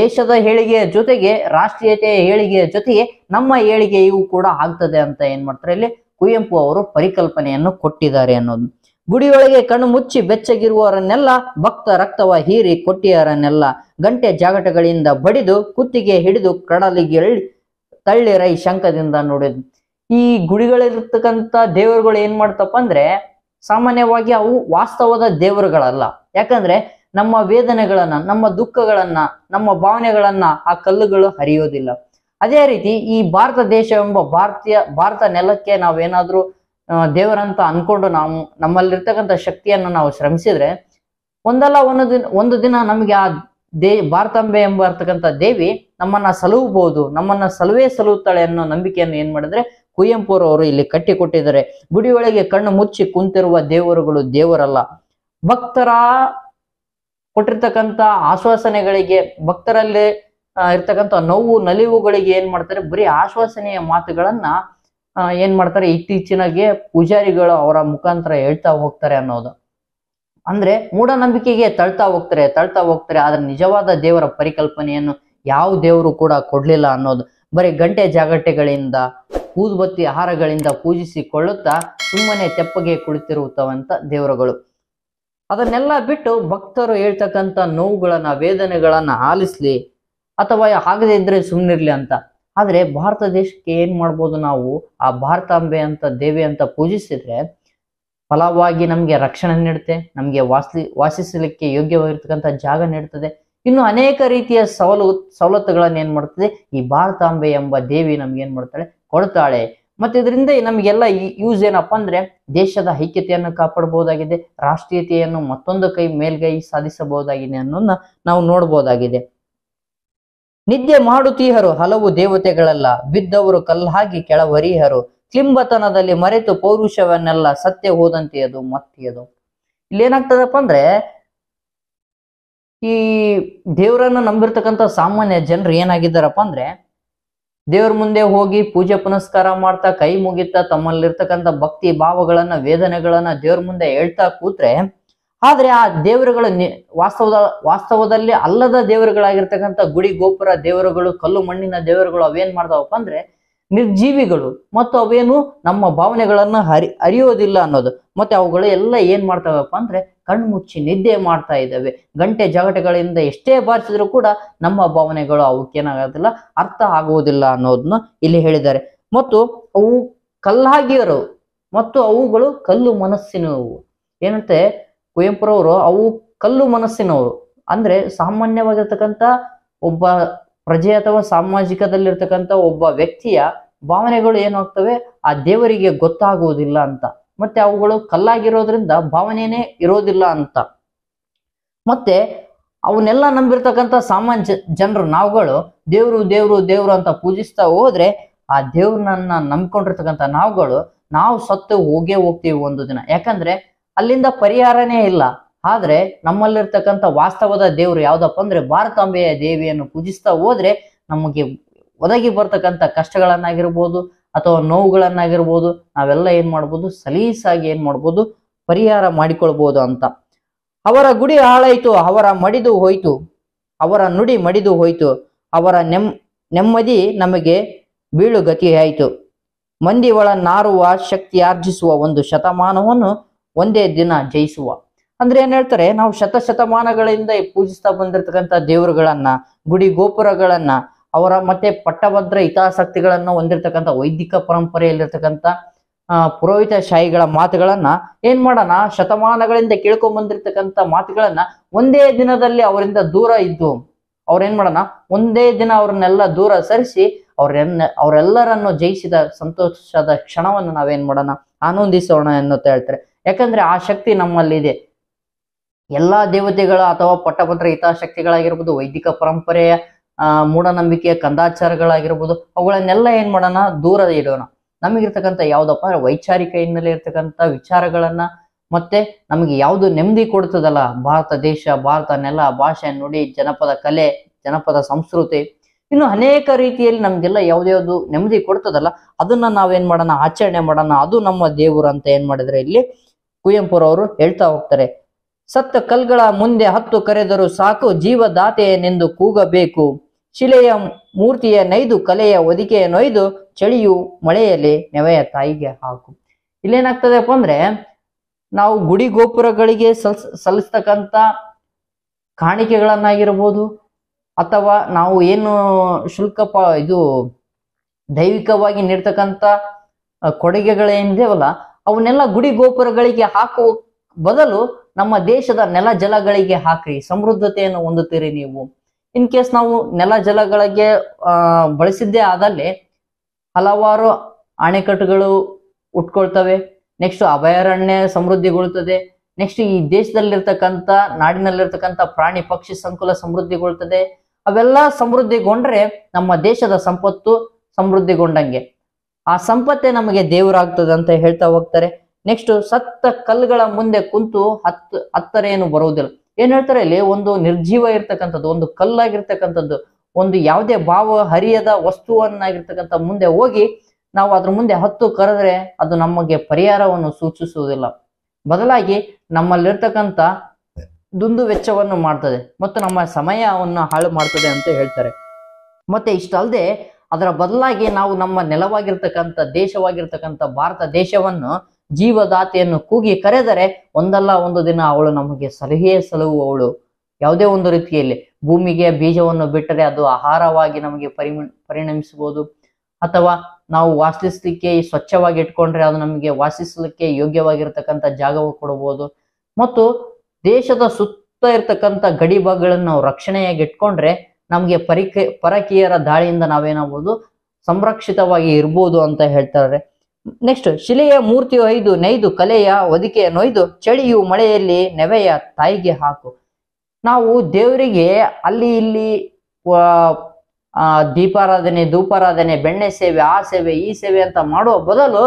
ದೇಶದ ಏಳಿಗೆಯ ಜೊತೆಗೆ ರಾಷ್ಟ್ರೀಯತೆಯ ಏಳಿಗೆಯ ಜೊತೆಗೆ ನಮ್ಮ ಏಳಿಗೆಯು ಕೂಡ ಆಗ್ತದೆ ಅಂತ ಏನ್ ಮಾಡ್ತಾರೆ ಇಲ್ಲಿ ಕುವೆಂಪು ಅವರು ಪರಿಕಲ್ಪನೆಯನ್ನು ಕೊಟ್ಟಿದ್ದಾರೆ ಅನ್ನೋದು ಗುಡಿಯೊಳಗೆ ಕಣ್ಣು ಮುಚ್ಚಿ ಬೆಚ್ಚಗಿರುವವರನ್ನೆಲ್ಲ ಭಕ್ತ ರಕ್ತವ ಹೀರಿ ಕೊಟ್ಟಿಯರನ್ನೆಲ್ಲ ಗಂಟೆ ಜಾಗಟಗಳಿಂದ ಬಡಿದು ಕುತ್ತಿಗೆ ಹಿಡಿದು ಕಡಲಿಗೆ ತಳ್ಳಿರೈ ಶಂಕದಿಂದ ನೋಡಿದ್ ಈ ಗುಡಿಗಳಿರ್ತಕ್ಕಂಥ ದೇವರುಗಳು ಏನ್ ಮಾಡ್ತಪ್ಪ ಅಂದ್ರೆ ಸಾಮಾನ್ಯವಾಗಿ ಅವು ವಾಸ್ತವದ ದೇವರುಗಳಲ್ಲ ಯಾಕಂದ್ರೆ ನಮ್ಮ ವೇದನೆಗಳನ್ನ ನಮ್ಮ ದುಃಖಗಳನ್ನ ನಮ್ಮ ಭಾವನೆಗಳನ್ನ ಆ ಕಲ್ಲುಗಳು ಹರಿಯೋದಿಲ್ಲ ಅದೇ ರೀತಿ ಈ ಭಾರತ ದೇಶ ಎಂಬ ಭಾರತೀಯ ಭಾರತ ನೆಲಕ್ಕೆ ನಾವೇನಾದ್ರೂ ದೇವರಂತ ಅನ್ಕೊಂಡು ನಾವು ನಮ್ಮಲ್ಲಿರ್ತಕ್ಕಂಥ ಶಕ್ತಿಯನ್ನು ನಾವು ಶ್ರಮಿಸಿದ್ರೆ ಒಂದಲ್ಲ ಒಂದು ದಿನ ಒಂದು ದಿನ ನಮಗೆ ಆ ದೇ ಭಾರತಾಂಬೆ ಎಂಬ ಇರ್ತಕ್ಕಂಥ ದೇವಿ ನಮ್ಮನ್ನ ಸಲುವಬಹುದು ನಮ್ಮನ್ನ ಸಲುವೇ ಸಲುವುತ್ತಾಳೆ ಅನ್ನೋ ನಂಬಿಕೆಯನ್ನು ಏನ್ ಮಾಡಿದ್ರೆ ಅವರು ಇಲ್ಲಿ ಕಟ್ಟಿಕೊಟ್ಟಿದ್ದಾರೆ ಗುಡಿಯೊಳಗೆ ಕಣ್ಣು ಮುಚ್ಚಿ ಕುಂತಿರುವ ದೇವರುಗಳು ದೇವರಲ್ಲ ಭಕ್ತರ ಕೊಟ್ಟಿರ್ತಕ್ಕಂಥ ಆಶ್ವಾಸನೆಗಳಿಗೆ ಭಕ್ತರಲ್ಲಿ ಇರ್ತಕ್ಕಂಥ ನೋವು ನಲಿವುಗಳಿಗೆ ಏನ್ ಮಾಡ್ತಾರೆ ಬರೀ ಆಶ್ವಾಸನೆಯ ಮಾತುಗಳನ್ನ ಏನ್ ಮಾಡ್ತಾರೆ ಇತ್ತೀಚಿನಗೆ ಪೂಜಾರಿಗಳು ಅವರ ಮುಖಾಂತರ ಹೇಳ್ತಾ ಹೋಗ್ತಾರೆ ಅನ್ನೋದು ಅಂದ್ರೆ ಮೂಢನಂಬಿಕೆಗೆ ತಳ್ತಾ ಹೋಗ್ತಾರೆ ತಳ್ತಾ ಹೋಗ್ತಾರೆ ಆದ್ರೆ ನಿಜವಾದ ದೇವರ ಪರಿಕಲ್ಪನೆಯನ್ನು ಯಾವ ದೇವರು ಕೂಡ ಕೊಡ್ಲಿಲ್ಲ ಅನ್ನೋದು ಬರೀ ಗಂಟೆ ಜಾಗಟೆಗಳಿಂದ ಬತ್ತಿ ಆಹಾರಗಳಿಂದ ಪೂಜಿಸಿಕೊಳ್ಳುತ್ತಾ ಸುಮ್ಮನೆ ತೆಪ್ಪಗೆ ಕುಳಿತಿರುತ್ತವಂತ ದೇವರುಗಳು ಅದನ್ನೆಲ್ಲ ಬಿಟ್ಟು ಭಕ್ತರು ಹೇಳ್ತಕ್ಕಂಥ ನೋವುಗಳನ್ನ ವೇದನೆಗಳನ್ನ ಆಲಿಸ್ಲಿ ಅಥವಾ ಆಗದೇ ಇದ್ರೆ ಸುಮ್ಮನಿರ್ಲಿ ಅಂತ ಆದರೆ ಭಾರತ ದೇಶಕ್ಕೆ ಏನು ಮಾಡ್ಬೋದು ನಾವು ಆ ಭಾರತಾಂಬೆ ಅಂತ ದೇವಿ ಅಂತ ಪೂಜಿಸಿದ್ರೆ ಫಲವಾಗಿ ನಮಗೆ ರಕ್ಷಣೆ ನೀಡುತ್ತೆ ನಮಗೆ ವಾಸಿ ವಾಸಿಸಲಿಕ್ಕೆ ಯೋಗ್ಯವಾಗಿರ್ತಕ್ಕಂಥ ಜಾಗ ನೀಡುತ್ತದೆ ಇನ್ನು ಅನೇಕ ರೀತಿಯ ಸವಲು ಸವಲತ್ತುಗಳನ್ನ ಏನು ಮಾಡ್ತದೆ ಈ ಭಾರತಾಂಬೆ ಎಂಬ ದೇವಿ ನಮ್ಗೆ ಏನು ಮಾಡ್ತಾಳೆ ಕೊಡ್ತಾಳೆ ಮತ್ತೆ ಇದರಿಂದ ನಮಗೆಲ್ಲ ಯೂಸ್ ಏನಪ್ಪಾ ಅಂದ್ರೆ ದೇಶದ ಐಕ್ಯತೆಯನ್ನು ಕಾಪಾಡಬಹುದಾಗಿದೆ ರಾಷ್ಟ್ರೀಯತೆಯನ್ನು ಮತ್ತೊಂದು ಕೈ ಮೇಲ್ಗೈ ಸಾಧಿಸಬಹುದಾಗಿದೆ ಅನ್ನೋದನ್ನ ನಾವು ನೋಡಬಹುದಾಗಿದೆ ನಿದ್ದೆ ಮಾಡುತ್ತೀಹರು ಹಲವು ದೇವತೆಗಳಲ್ಲ ಬಿದ್ದವರು ಕಲ್ಲಾಗಿ ಕೆಳವರಿಹರು ಕ್ಲಿಂಬತನದಲ್ಲಿ ಮರೆತು ಪೌರುಷವನ್ನೆಲ್ಲ ಸತ್ಯ ಹೋದಂತೆಯದು ಮತ್ತೆಯದು ಏನಾಗ್ತದಪ್ಪ ಅಂದ್ರೆ ಈ ದೇವರನ್ನ ನಂಬಿರ್ತಕ್ಕಂಥ ಸಾಮಾನ್ಯ ಜನರು ಏನಾಗಿದ್ದಾರಪ್ಪ ಅಂದ್ರೆ ದೇವ್ರ ಮುಂದೆ ಹೋಗಿ ಪೂಜೆ ಪುನಸ್ಕಾರ ಮಾಡ್ತಾ ಕೈ ಮುಗಿತಾ ತಮ್ಮಲ್ಲಿರ್ತಕ್ಕಂಥ ಭಕ್ತಿ ಭಾವಗಳನ್ನ ವೇದನೆಗಳನ್ನ ದೇವ್ರ ಮುಂದೆ ಹೇಳ್ತಾ ಕೂತ್ರೆ ಆದ್ರೆ ಆ ದೇವರುಗಳು ವಾಸ್ತವದ ವಾಸ್ತವದಲ್ಲಿ ಅಲ್ಲದ ದೇವರುಗಳಾಗಿರ್ತಕ್ಕಂಥ ಗುಡಿ ಗೋಪುರ ದೇವರುಗಳು ಕಲ್ಲು ಮಣ್ಣಿನ ದೇವರುಗಳು ಅವೇನ್ ಮಾಡ್ತಾವಪ್ಪ ಅಂದ್ರೆ ನಿರ್ಜೀವಿಗಳು ಮತ್ತು ಅವೇನು ನಮ್ಮ ಭಾವನೆಗಳನ್ನು ಹರಿ ಅರಿಯೋದಿಲ್ಲ ಅನ್ನೋದು ಮತ್ತೆ ಅವುಗಳು ಎಲ್ಲ ಏನು ಮಾಡ್ತಾವಪ್ಪ ಅಂದ್ರೆ ಕಣ್ಮುಚ್ಚಿ ನಿದ್ದೆ ಮಾಡ್ತಾ ಇದ್ದಾವೆ ಗಂಟೆ ಜಗಟೆಗಳಿಂದ ಎಷ್ಟೇ ಬಾರಿಸಿದ್ರು ಕೂಡ ನಮ್ಮ ಭಾವನೆಗಳು ಅವಕ್ಕೇನಾಗೋದಿಲ್ಲ ಅರ್ಥ ಆಗುವುದಿಲ್ಲ ಅನ್ನೋದನ್ನ ಇಲ್ಲಿ ಹೇಳಿದ್ದಾರೆ ಮತ್ತು ಅವು ಕಲ್ಲಾಗಿಯರು ಮತ್ತು ಅವುಗಳು ಕಲ್ಲು ಮನಸ್ಸಿನವು ಏನಂತೆ ಕುವೆಂಪುರವರು ಅವು ಕಲ್ಲು ಮನಸ್ಸಿನವರು ಅಂದ್ರೆ ಸಾಮಾನ್ಯವಾಗಿರ್ತಕ್ಕಂಥ ಒಬ್ಬ ಪ್ರಜೆ ಅಥವಾ ಸಾಮಾಜಿಕದಲ್ಲಿರ್ತಕ್ಕಂಥ ಒಬ್ಬ ವ್ಯಕ್ತಿಯ ಭಾವನೆಗಳು ಏನಾಗ್ತವೆ ಆ ದೇವರಿಗೆ ಗೊತ್ತಾಗುವುದಿಲ್ಲ ಅಂತ ಮತ್ತೆ ಅವುಗಳು ಕಲ್ಲಾಗಿರೋದ್ರಿಂದ ಭಾವನೆನೇ ಇರೋದಿಲ್ಲ ಅಂತ ಮತ್ತೆ ಅವನ್ನೆಲ್ಲ ನಂಬಿರ್ತಕ್ಕಂಥ ಸಾಮಾನ್ಯ ಜನರು ನಾವುಗಳು ದೇವ್ರು ದೇವ್ರು ದೇವ್ರು ಅಂತ ಪೂಜಿಸ್ತಾ ಹೋದ್ರೆ ಆ ದೇವ್ರನ್ನ ನಂಬ್ಕೊಂಡಿರ್ತಕ್ಕಂಥ ನಾವುಗಳು ನಾವು ಸತ್ತು ಹೋಗೇ ಹೋಗ್ತೀವಿ ಒಂದು ದಿನ ಯಾಕಂದ್ರೆ ಅಲ್ಲಿಂದ ಪರಿಹಾರನೇ ಇಲ್ಲ ಆದ್ರೆ ನಮ್ಮಲ್ಲಿರ್ತಕ್ಕಂಥ ವಾಸ್ತವದ ದೇವರು ಯಾವ್ದಪ್ಪ ಅಂದ್ರೆ ಭಾರತಾಂಬೆಯ ದೇವಿಯನ್ನು ಪೂಜಿಸ್ತಾ ಹೋದ್ರೆ ನಮಗೆ ಒದಗಿ ಬರ್ತಕ್ಕಂಥ ಕಷ್ಟಗಳನ್ನಾಗಿರ್ಬೋದು ಅಥವಾ ನೋವುಗಳನ್ನಾಗಿರ್ಬೋದು ನಾವೆಲ್ಲ ಏನ್ ಮಾಡ್ಬೋದು ಸಲೀಸಾಗಿ ಏನ್ ಮಾಡ್ಬೋದು ಪರಿಹಾರ ಮಾಡಿಕೊಳ್ಬಹುದು ಅಂತ ಅವರ ಗುಡಿ ಹಾಳಾಯ್ತು ಅವರ ಮಡಿದು ಹೋಯ್ತು ಅವರ ನುಡಿ ಮಡಿದು ಹೋಯ್ತು ಅವರ ನೆಮ್ ನೆಮ್ಮದಿ ನಮಗೆ ಬೀಳುಗತಿಯಾಯಿತು ಮಂದಿ ಒಳ ನಾರುವ ಶಕ್ತಿ ಆರ್ಜಿಸುವ ಒಂದು ಶತಮಾನವನ್ನು ಒಂದೇ ದಿನ ಜಯಿಸುವ ಅಂದ್ರೆ ಏನ್ ಹೇಳ್ತಾರೆ ನಾವು ಶತಶತಮಾನಗಳಿಂದ ಪೂಜಿಸ್ತಾ ಬಂದಿರ್ತಕ್ಕಂಥ ದೇವರುಗಳನ್ನ ಗುಡಿ ಗೋಪುರಗಳನ್ನ ಅವರ ಮತ್ತೆ ಪಟ್ಟಭದ್ರ ಹಿತಾಸಕ್ತಿಗಳನ್ನ ಹೊಂದಿರತಕ್ಕಂಥ ವೈದಿಕ ಪರಂಪರೆಯಲ್ಲಿರ್ತಕ್ಕಂಥ ಪುರೋಹಿತ ಶಾಹಿಗಳ ಮಾತುಗಳನ್ನ ಏನ್ ಮಾಡೋಣ ಶತಮಾನಗಳಿಂದ ಕೇಳ್ಕೊಂಡ್ ಮಾತುಗಳನ್ನ ಒಂದೇ ದಿನದಲ್ಲಿ ಅವರಿಂದ ದೂರ ಇದ್ದು ಅವ್ರೇನ್ ಮಾಡೋಣ ಒಂದೇ ದಿನ ಅವ್ರನ್ನೆಲ್ಲ ದೂರ ಸರಿಸಿ ಅವ್ರನ್ನ ಅವರೆಲ್ಲರನ್ನು ಜಯಿಸಿದ ಸಂತೋಷದ ಕ್ಷಣವನ್ನು ನಾವೇನ್ ಮಾಡೋಣ ಆನಂದಿಸೋಣ ಎನ್ನುತ್ತ ಹೇಳ್ತಾರೆ ಯಾಕಂದ್ರೆ ಆ ಶಕ್ತಿ ನಮ್ಮಲ್ಲಿದೆ ಎಲ್ಲಾ ದೇವತೆಗಳ ಅಥವಾ ಪಟ್ಟಭದ್ರ ಹಿತಾಶಕ್ತಿಗಳಾಗಿರ್ಬೋದು ವೈದಿಕ ಪರಂಪರೆಯ ಮೂಢನಂಬಿಕೆಯ ಕಂದಾಚಾರಗಳಾಗಿರ್ಬೋದು ಅವುಗಳನ್ನೆಲ್ಲ ಏನ್ ಮಾಡೋಣ ದೂರ ಇಡೋಣ ನಮಗಿರ್ತಕ್ಕಂಥ ಯಾವ್ದಪ್ಪ ವೈಚಾರಿಕ ಹಿನ್ನೆಲೆ ಇರ್ತಕ್ಕಂಥ ವಿಚಾರಗಳನ್ನ ಮತ್ತೆ ನಮಗೆ ಯಾವುದು ನೆಮ್ಮದಿ ಕೊಡ್ತದಲ್ಲ ಭಾರತ ದೇಶ ಭಾರತ ನೆಲ ಭಾಷೆ ನುಡಿ ಜನಪದ ಕಲೆ ಜನಪದ ಸಂಸ್ಕೃತಿ ಇನ್ನು ಅನೇಕ ರೀತಿಯಲ್ಲಿ ನಮ್ಗೆಲ್ಲ ಯಾವ್ದ್ಯಾವ್ದು ನೆಮ್ಮದಿ ಕೊಡ್ತದಲ್ಲ ಅದನ್ನ ನಾವೇನ್ ಮಾಡೋಣ ಆಚರಣೆ ಮಾಡೋಣ ಅದು ನಮ್ಮ ದೇವರು ಅಂತ ಏನ್ ಮಾಡಿದ್ರೆ ಇಲ್ಲಿ ಕುವೆಂಪುರವರು ಹೇಳ್ತಾ ಹೋಗ್ತಾರೆ ಸತ್ತ ಕಲ್ಗಳ ಮುಂದೆ ಹತ್ತು ಕರೆದರೂ ಸಾಕು ಜೀವದಾತೆಯನೆಂದು ಕೂಗಬೇಕು ಶಿಲೆಯ ಮೂರ್ತಿಯ ನೈದು ಕಲೆಯ ಒದಿಕೆಯ ನೊಯ್ದು ಚಳಿಯು ಮಳೆಯಲ್ಲಿ ನೆವೆಯ ತಾಯಿಗೆ ಹಾಕು ಇಲ್ಲೇನಾಗ್ತದಪ್ಪ ಅಂದ್ರೆ ನಾವು ಗುಡಿ ಗೋಪುರಗಳಿಗೆ ಸಲ್ಸ್ ಸಲ್ಲಿಸ್ತಕ್ಕಂಥ ಕಾಣಿಕೆಗಳನ್ನಾಗಿರ್ಬೋದು ಅಥವಾ ನಾವು ಏನು ಶುಲ್ಕ ಪ ಇದು ದೈವಿಕವಾಗಿ ನೀಡ್ತಕ್ಕಂಥ ಕೊಡುಗೆಗಳೇನಿದೆವಲ್ಲ ಅವನ್ನೆಲ್ಲ ಗುಡಿ ಗೋಪುರಗಳಿಗೆ ಹಾಕುವ ಬದಲು ನಮ್ಮ ದೇಶದ ನೆಲ ಜಲಗಳಿಗೆ ಹಾಕ್ರಿ ಸಮೃದ್ಧತೆಯನ್ನು ಹೊಂದುತ್ತೀರಿ ನೀವು ಇನ್ ಕೇಸ್ ನಾವು ನೆಲ ಜಲಗಳಿಗೆ ಬಳಸಿದ್ದೇ ಆದಲ್ಲಿ ಹಲವಾರು ಅಣೆಕಟ್ಟುಗಳು ಉಟ್ಕೊಳ್ತವೆ ನೆಕ್ಸ್ಟ್ ಅಭಯಾರಣ್ಯ ಸಮೃದ್ಧಿಗೊಳ್ತದೆ ನೆಕ್ಸ್ಟ್ ಈ ದೇಶದಲ್ಲಿರ್ತಕ್ಕಂಥ ನಾಡಿನಲ್ಲಿರ್ತಕ್ಕಂಥ ಪ್ರಾಣಿ ಪಕ್ಷಿ ಸಂಕುಲ ಸಮೃದ್ಧಿಗೊಳ್ತದೆ ಅವೆಲ್ಲ ಸಮೃದ್ಧಿಗೊಂಡ್ರೆ ನಮ್ಮ ದೇಶದ ಸಂಪತ್ತು ಸಮೃದ್ಧಿಗೊಂಡಂಗೆ ಆ ಸಂಪತ್ತೇ ನಮಗೆ ದೇವರಾಗ್ತದೆ ಅಂತ ಹೇಳ್ತಾ ಹೋಗ್ತಾರೆ ನೆಕ್ಸ್ಟ್ ಸತ್ತ ಕಲ್ಲುಗಳ ಮುಂದೆ ಕುಂತು ಹತ್ತು ಹತ್ತರ ಏನು ಬರುವುದಿಲ್ಲ ಏನ್ ಹೇಳ್ತಾರೆ ಇಲ್ಲಿ ಒಂದು ನಿರ್ಜೀವ ಇರ್ತಕ್ಕಂಥದ್ದು ಒಂದು ಕಲ್ಲಾಗಿರ್ತಕ್ಕಂಥದ್ದು ಒಂದು ಯಾವುದೇ ಭಾವ ಹರಿಯದ ವಸ್ತುವನ್ನಾಗಿರ್ತಕ್ಕಂಥ ಮುಂದೆ ಹೋಗಿ ನಾವು ಅದ್ರ ಮುಂದೆ ಹತ್ತು ಕರೆದ್ರೆ ಅದು ನಮಗೆ ಪರಿಹಾರವನ್ನು ಸೂಚಿಸುವುದಿಲ್ಲ ಬದಲಾಗಿ ನಮ್ಮಲ್ಲಿರ್ತಕ್ಕಂಥ ದುಂದು ವೆಚ್ಚವನ್ನು ಮಾಡ್ತದೆ ಮತ್ತು ನಮ್ಮ ಸಮಯವನ್ನು ಹಾಳು ಮಾಡ್ತದೆ ಅಂತ ಹೇಳ್ತಾರೆ ಮತ್ತೆ ಇಷ್ಟಲ್ಲದೆ ಅದರ ಬದಲಾಗಿ ನಾವು ನಮ್ಮ ನೆಲವಾಗಿರ್ತಕ್ಕಂಥ ದೇಶವಾಗಿರ್ತಕ್ಕಂಥ ಭಾರತ ದೇಶವನ್ನು ಜೀವದಾತೆಯನ್ನು ಕೂಗಿ ಕರೆದರೆ ಒಂದಲ್ಲ ಒಂದು ದಿನ ಅವಳು ನಮಗೆ ಸಲಹೆ ಅವಳು ಯಾವುದೇ ಒಂದು ರೀತಿಯಲ್ಲಿ ಭೂಮಿಗೆ ಬೀಜವನ್ನು ಬಿಟ್ಟರೆ ಅದು ಆಹಾರವಾಗಿ ನಮಗೆ ಪರಿಮ ಪರಿಣಮಿಸಬಹುದು ಅಥವಾ ನಾವು ವಾಸಿಸಲಿಕ್ಕೆ ಸ್ವಚ್ಛವಾಗಿ ಇಟ್ಕೊಂಡ್ರೆ ಅದು ನಮಗೆ ವಾಸಿಸಲಿಕ್ಕೆ ಯೋಗ್ಯವಾಗಿರ್ತಕ್ಕಂಥ ಜಾಗವು ಕೊಡಬಹುದು ಮತ್ತು ದೇಶದ ಸುತ್ತ ಇರ್ತಕ್ಕಂಥ ಗಡಿ ಭಾಗಗಳನ್ನು ನಾವು ರಕ್ಷಣೆಯಾಗಿ ಇಟ್ಕೊಂಡ್ರೆ ನಮಗೆ ಪರಿಕ ಪರಕೀಯರ ದಾಳಿಯಿಂದ ನಾವೇನಾಗ್ಬೋದು ಸಂರಕ್ಷಿತವಾಗಿ ಇರ್ಬೋದು ಅಂತ ಹೇಳ್ತಾರೆ ನೆಕ್ಸ್ಟ್ ಶಿಲೆಯ ಮೂರ್ತಿಯು ಐದು ನೈದು ಕಲೆಯ ಒದಿಕೆಯ ನೊಯ್ದು ಚಳಿಯು ಮಳೆಯಲ್ಲಿ ನೆವೆಯ ತಾಯಿಗೆ ಹಾಕು ನಾವು ದೇವರಿಗೆ ಅಲ್ಲಿ ಇಲ್ಲಿ ದೀಪಾರಾಧನೆ ಧೂಪಾರಾಧನೆ ಬೆಣ್ಣೆ ಸೇವೆ ಆ ಸೇವೆ ಈ ಸೇವೆ ಅಂತ ಮಾಡುವ ಬದಲು